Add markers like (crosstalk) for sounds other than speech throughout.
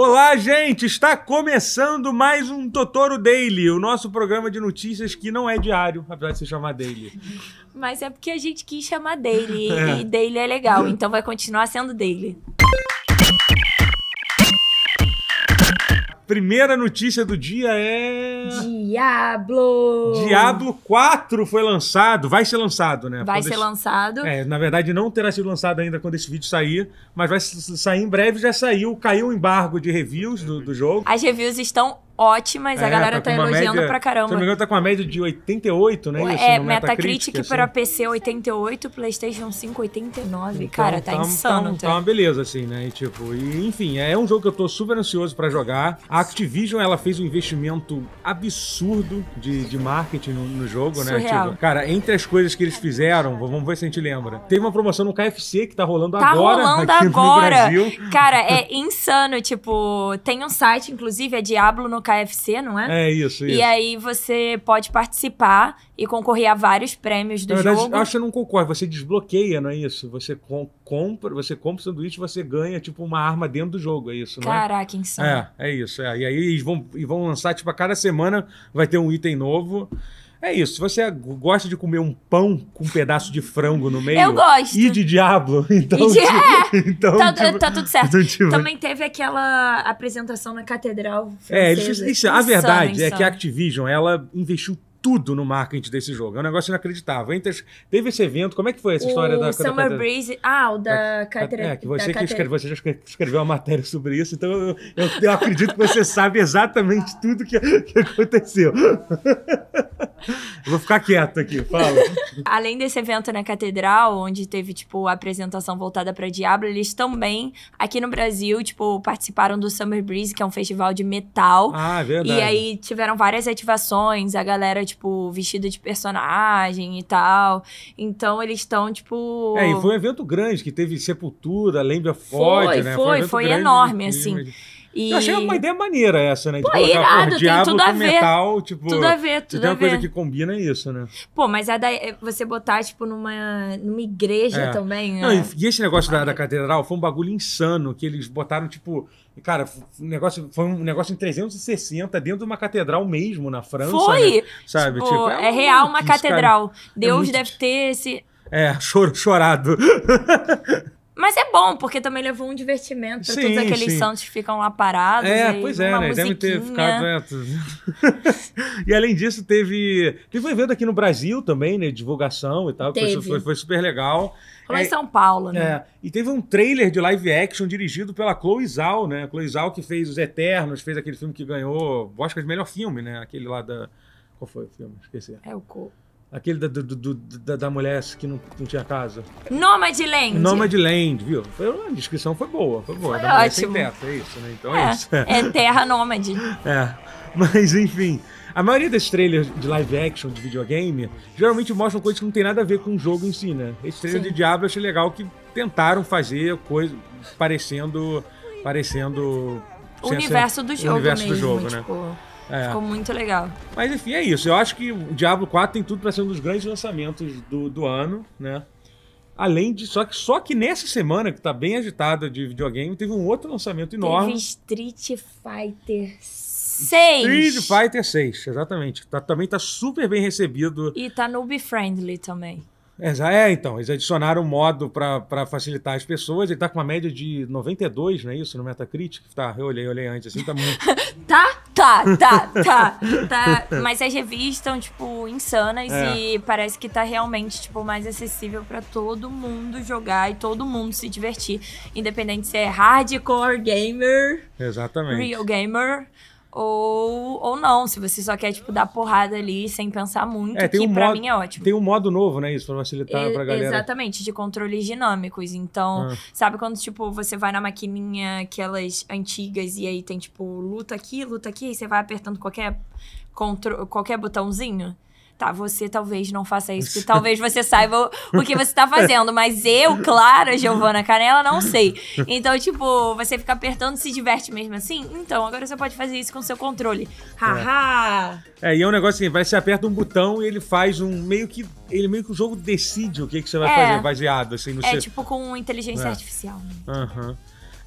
Olá, gente! Está começando mais um Totoro Daily, o nosso programa de notícias que não é diário, apesar de se chamar Daily. (laughs) Mas é porque a gente quis chamar Daily, (laughs) é. e Daily é legal, então vai continuar sendo Daily. Primeira notícia do dia é Diablo! Diablo 4 foi lançado, vai ser lançado, né? Vai quando ser esse... lançado. É, na verdade, não terá sido lançado ainda quando esse vídeo sair, mas vai sair em breve, já saiu, caiu o embargo de reviews do, do jogo. As reviews estão ótimas, é, a galera tá, tá elogiando média, pra caramba. Se não me engano, tá com uma média de 88, né? Isso, é, Metacritic, Metacritic para PC 88, PlayStation 5 89. Então, cara, tá, tá, tá insano. Tá, tá uma beleza, assim, né? E, tipo, e, enfim, é um jogo que eu tô super ansioso pra jogar. A Activision, ela fez um investimento absurdo de, de marketing no, no jogo, né? Tipo, cara, entre as coisas que eles fizeram, vamos ver se a gente lembra. Teve uma promoção no KFC que tá rolando tá agora. Tá rolando agora. Cara, é (laughs) insano. Tipo, tem um site, inclusive, é Diablo no KFC, não é? É isso, isso. E aí você pode participar e concorrer a vários prêmios do Na verdade, jogo. Acho que não concorre, você desbloqueia, não é isso? Você com, compra, você compra o sanduíche, você ganha tipo uma arma dentro do jogo, é isso, não é? Caraca, é? insano. É, é isso, é. E aí eles vão, e vão lançar tipo a cada semana vai ter um item novo. É isso. Se você gosta de comer um pão com um pedaço de frango no meio. Eu gosto. E de diabo. (laughs) Então. E de... Tipo, é. então tá, tipo, tá, tudo certo. Então, tipo... Também teve aquela apresentação na catedral. É, Francesa. É, isso, a verdade insano, é insano. que a Activision ela investiu tudo no marketing desse jogo. É um negócio inacreditável. Então, teve esse evento, como é que foi essa o história da... Summer da, Breeze... Ah, o da... É, catedral. É, que você, que escreve, você já escreveu uma matéria sobre isso, então eu, eu, eu acredito que você sabe exatamente tudo que, que aconteceu. (laughs) Vou ficar quieto aqui, fala. Além desse evento na Catedral, onde teve, tipo, a apresentação voltada para Diablo, eles também, aqui no Brasil, tipo, participaram do Summer Breeze, que é um festival de metal. Ah, é verdade. E aí tiveram várias ativações, a galera, tipo, vestida de personagem e tal. Então, eles estão, tipo... É, e foi um evento grande, que teve Sepultura, Lembra forte, foi, né? Foi, foi, um foi enorme, assim. E... Eu achei uma ideia maneira essa, né? de colocar, irado, pô, diabo tudo a ver. metal, tipo... Tudo a ver, tudo tem a ver. coisa que combina é isso, né? Pô, mas é da, é, você botar, tipo, numa, numa igreja é. também, Não, é... e esse negócio da, da, catedral foi um bagulho insano, que eles botaram, tipo... Cara, um negócio, foi um negócio em 360, dentro de uma catedral mesmo, na França, né? Foi! Né? Sabe? Tipo, tipo, é, é real uma catedral. Cara, Deus muito... deve ter esse... É, chor chorado. (laughs) Mas é bom, porque também levou um divertimento para todos aqueles sim. santos que ficam lá parados. É, aí, pois é, né? Musiquinha. Deve ter ficado. Né? (laughs) e além disso, teve. Teve um evento aqui no Brasil também, né? Divulgação e tal. Teve. Foi, foi, foi super legal. Foi é, em São Paulo, né? É, e teve um trailer de live action dirigido pela Chloe Zhao, né? Chloe Zhao que fez Os Eternos, fez aquele filme que ganhou que é o melhor filme, né? Aquele lá da. Qual foi o filme? Esqueci. É o Co. Aquele da, do, do, da, da, mulher que não, não tinha casa. Nomadland. Nomadland, viu? Foi, a descrição foi boa, foi boa. Foi da ótimo. Sem teto, é isso, né? Então é, é isso. É terra nômade. (laughs) é. Mas, enfim... A maioria desses trailers de live action, de videogame, geralmente mostram coisas que não tem nada a ver com o jogo em si, né? Esse trailer Sim. de Diablo eu achei legal que tentaram fazer coisa parecendo... parecendo... O universo do jogo universo mesmo, do jogo, né? Tipo, é. Ficou muito legal. Mas enfim, é isso. Eu acho que o Diablo 4 tem tudo para ser um dos grandes lançamentos do, do ano, né? Além de. Só que, só que nessa semana, que tá bem agitada de videogame, teve um outro lançamento enorme. Teve Street Fighter 6. Street Fighter 6, exatamente. Tá, também tá super bem recebido. E tá noob friendly também. É, é, então, eles adicionaram um modo para facilitar as pessoas. Ele tá com uma média de 92, não é isso? No Metacritic? Tá, eu olhei, olhei antes, assim, tá muito. (laughs) tá, tá, tá, tá, tá. Mas as revistas estão, tipo, insanas é. e parece que tá realmente, tipo, mais acessível para todo mundo jogar e todo mundo se divertir. Independente se é hardcore gamer. Exatamente. Real gamer ou, ou não, se você só quer, tipo, dar porrada ali sem pensar muito, é, que um pra modo, mim é ótimo. Tem um modo novo, né, isso, pra facilitar e, pra galera. Exatamente, de controles dinâmicos. Então, ah. sabe quando, tipo, você vai na maquininha, aquelas antigas, e aí tem, tipo, luta aqui, luta aqui, e você vai apertando qualquer, contro qualquer botãozinho? Tá, você talvez não faça isso, porque (laughs) talvez você saiba o, o que você tá fazendo, mas eu, Clara, Giovana Canela, não sei. Então, tipo, você fica apertando se diverte mesmo assim? Então, agora você pode fazer isso com seu controle. Haha! É. é, e é um negócio assim, vai, você aperta um botão e ele faz um meio que. Ele meio que o jogo decide o que, que você vai é. fazer baseado, assim, no É seu... tipo com inteligência é. artificial. Aham. Né? Uhum.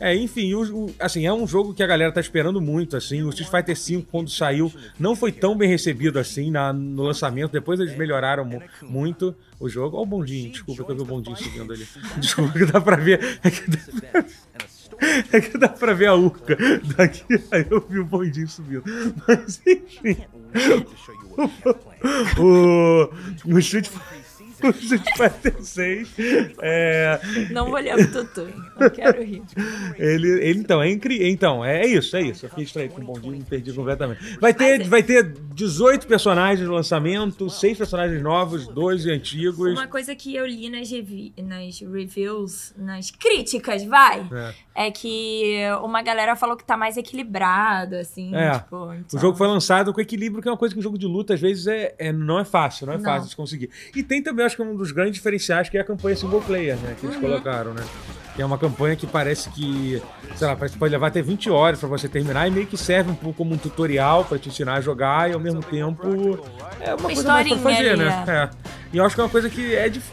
É, enfim, o, o, assim, é um jogo que a galera tá esperando muito, assim. O Street Fighter V, quando saiu, não foi tão bem recebido assim na, no lançamento. Depois eles melhoraram mu muito o jogo. Olha o bondinho, desculpa que eu vi o bondinho seguindo ali. (laughs) Desculpa que dá pra ver. É que dá... É que dá pra ver a urca daqui. Aí eu vi o bondinho subindo. Mas enfim. (laughs) o, o Street Fighter. Cruz de 46. É... Não vou ler o Tutu, não quero rir. Ele, ele então, é incrível. Então, é, é isso, é isso. Eu fiquei estranho com o Bondinho, me perdi completamente. Vai ter, é. vai ter 18 personagens no lançamento, 6 personagens novos, 12 antigos. Uma coisa que eu li nas, revi nas reviews, nas críticas, vai, é. é. que uma galera falou que tá mais equilibrado, assim, é. tipo... Então... O jogo foi então lançado com equilíbrio, que é uma coisa que um jogo de luta, às vezes, é, é não é fácil, não é não. fácil de conseguir. E tem também, acho que é um dos grandes diferenciais que é a campanha single player, né? Que eles uhum. colocaram, né? Que é uma campanha que parece que, sei lá, parece que pode levar até 20 horas para você terminar e meio que serve um pouco como um tutorial para te ensinar a jogar e ao mesmo tempo é uma, uma coisa mais pra fazer, né? É. é. E eu acho que é uma coisa que é, dif...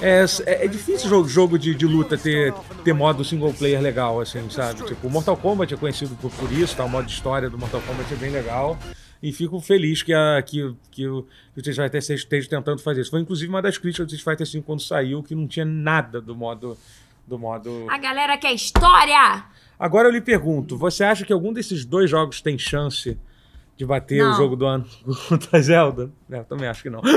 é, é, é difícil jogo, jogo de, de, luta ter, ter modo single player legal, assim, sabe? Tipo, o Mortal Kombat é conhecido por, por isso, tá? O modo história do Mortal Kombat é bem legal e fico feliz que, a, que, que, o, que o Street Fighter 6 esteja tentando fazer isso. Foi inclusive uma das críticas do Street Fighter 5 quando saiu, que não tinha nada do modo. Do modo... A galera quer história! Agora eu lhe pergunto: você acha que algum desses dois jogos tem chance? de bater não. o jogo do ano (laughs) contra Zelda? Eu também acho que não. (laughs)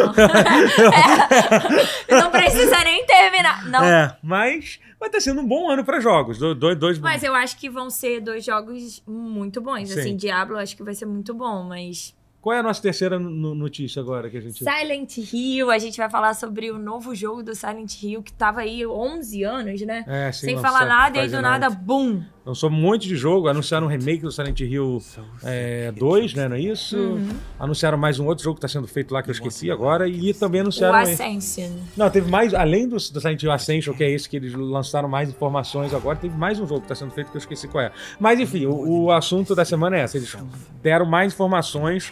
É. Não, é, não precisa nem terminar. Não. É, mas vai estar tá sendo um bom ano para jogos. Dois, dois Mas bons. eu acho que vão ser dois jogos muito bons. Assim, Sim. Assim, Diablo acho que vai ser muito bom, mas qual é a nossa terceira notícia agora que a gente... Silent Hill, a gente vai falar sobre o novo jogo do Silent Hill, que tava aí 11 anos, né? É, sim, Sem falar nada, e aí do nada, boom! bum! Lançou um monte de jogo, anunciaram um remake do Silent Hill 2, é, né, não é isso? Uhum. Anunciaram mais um outro jogo que tá sendo feito lá, que eu esqueci agora, e também anunciaram... O Ascension. Não, teve mais, além do, do Silent Hill Ascension, que é esse que eles lançaram mais informações agora, teve mais um jogo que tá sendo feito que eu esqueci qual é. Mas enfim, o, o assunto da semana é esse, eles deram mais informações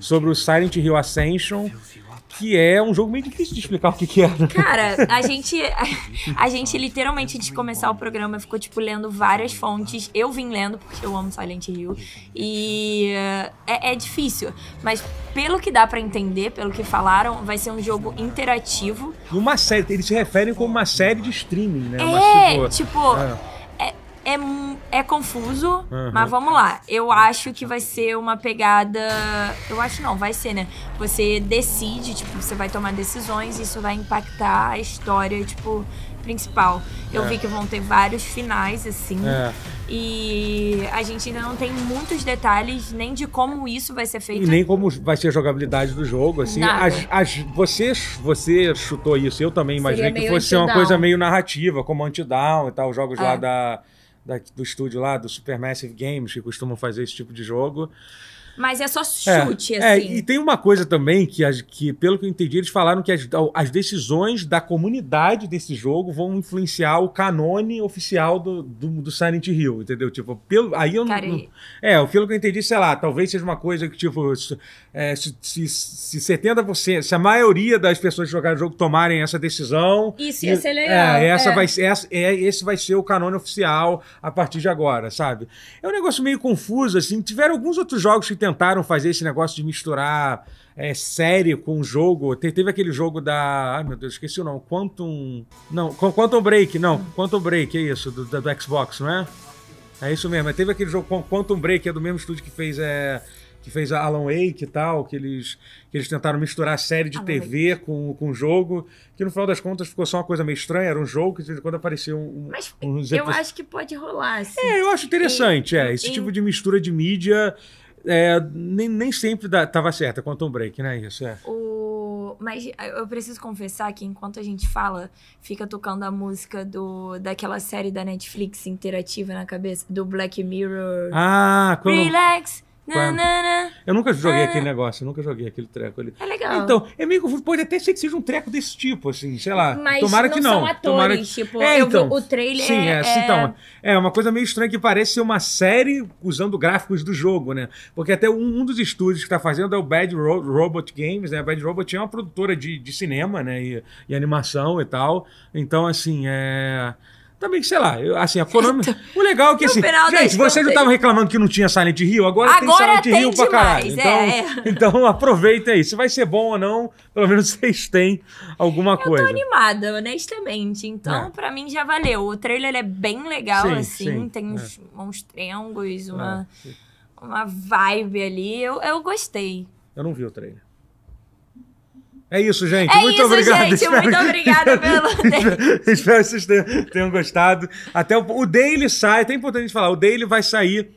sobre o Silent Hill Ascension, que é um jogo meio difícil de explicar o que que era. É, né? Cara, a gente a, gente literalmente antes de começar o programa ficou tipo lendo várias fontes. Eu vim lendo porque eu amo Silent Hill e é, é, difícil, mas pelo que dá para entender, pelo que falaram, vai ser um jogo interativo. E uma série, eles se referem como uma série de streaming, né? É, uma, tipo, tipo é é, é confuso, uhum. mas vamos lá. Eu acho que vai ser uma pegada. Eu acho não, vai ser, né? Você decide, tipo, você vai tomar decisões, e isso vai impactar a história, tipo, principal. Eu é. vi que vão ter vários finais, assim. É. E a gente ainda não tem muitos detalhes nem de como isso vai ser feito. E nem como vai ser a jogabilidade do jogo, assim. As, as, você, você chutou isso, eu também imaginei que fosse uma coisa meio narrativa, como Antidown e tal, jogos é. lá da da, do estúdio lá, do Supermassive Games, que costumam fazer esse tipo de jogo. Mas é só é, chute, é, assim. É, e tem uma coisa também que, que, pelo que eu entendi, eles falaram que as, as decisões da comunidade desse jogo vão influenciar o canone oficial do, do, do Silent Hill, entendeu? Tipo, pelo, aí eu Cara, não, não, É, pelo que eu entendi, sei lá, talvez seja uma coisa que, tipo, se é, se, se, se 70%, se a maioria das pessoas que jogaram o jogo tomarem essa decisão. Isso ia ser é, legal. É, essa é. Vai, essa, é, esse vai ser o canone oficial a partir de agora, sabe? É um negócio meio confuso, assim. Tiveram alguns outros jogos que tentaram fazer esse negócio de misturar é, série com jogo. Te, teve aquele jogo da. Ai meu Deus, esqueci o nome. Quantum. Não, Quantum Break, não. Quantum Break, é isso, do, do Xbox, não é? É isso mesmo. É, teve aquele jogo Quantum Break, é do mesmo estúdio que fez. É, que fez a Alan Wake e tal, que eles, que eles tentaram misturar série de Alan TV com, com jogo, que no final das contas ficou só uma coisa meio estranha, era um jogo que quando apareceu um... Mas um... eu acho que pode rolar, assim. É, eu acho interessante, e, é, esse e... tipo de mistura de mídia é, nem, nem sempre estava certa quanto um Break, né? Isso, é. O... Mas eu preciso confessar que enquanto a gente fala, fica tocando a música do, daquela série da Netflix interativa na cabeça, do Black Mirror. Ah, quando... Relax! Eu nunca joguei aquele negócio, eu nunca joguei aquele treco ali. É legal. Então, é meio que Pode até ser que seja um treco desse tipo, assim, sei lá. Mas tomara não que não. São atores, tomara que... tipo, é, então, vi, o trailer. Sim, é, é... Então, é uma coisa meio estranha que parece ser uma série usando gráficos do jogo, né? Porque até um, um dos estúdios que está fazendo é o Bad Ro Robot Games, né? A Bad Robot é uma produtora de, de cinema, né? E, e animação e tal. Então, assim, é. Também, sei lá, eu, assim, a Konami. Então, o legal é que assim. Gente, vocês não estavam reclamando que não tinha Silent Hill, agora, agora tem Silent tem Hill demais, pra caralho. É, então, é. (laughs) então aproveita aí. Se vai ser bom ou não, pelo menos (laughs) vocês têm alguma eu coisa. Eu tô animada, honestamente. Então, é. pra mim já valeu. O trailer é bem legal, sim, assim. Sim, tem é. uns, uns é, uma, uma vibe ali. Eu, eu gostei. Eu não vi o trailer. É isso, gente. É muito isso, obrigado. gente. Espero muito obrigada pelo (laughs) Espero que vocês tenham gostado. Até o... o Daily sai, é importante a gente falar, o Daily vai sair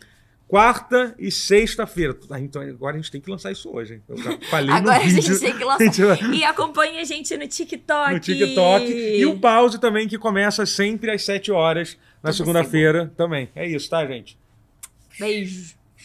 quarta e sexta-feira. Ah, então agora a gente tem que lançar isso hoje. Eu já falei agora no vídeo. a gente tem que lançar. (laughs) Vai... E acompanha a gente no TikTok. No TikTok. E o pause também, que começa sempre às 7 horas, na segunda-feira também. É isso, tá, gente? Beijo.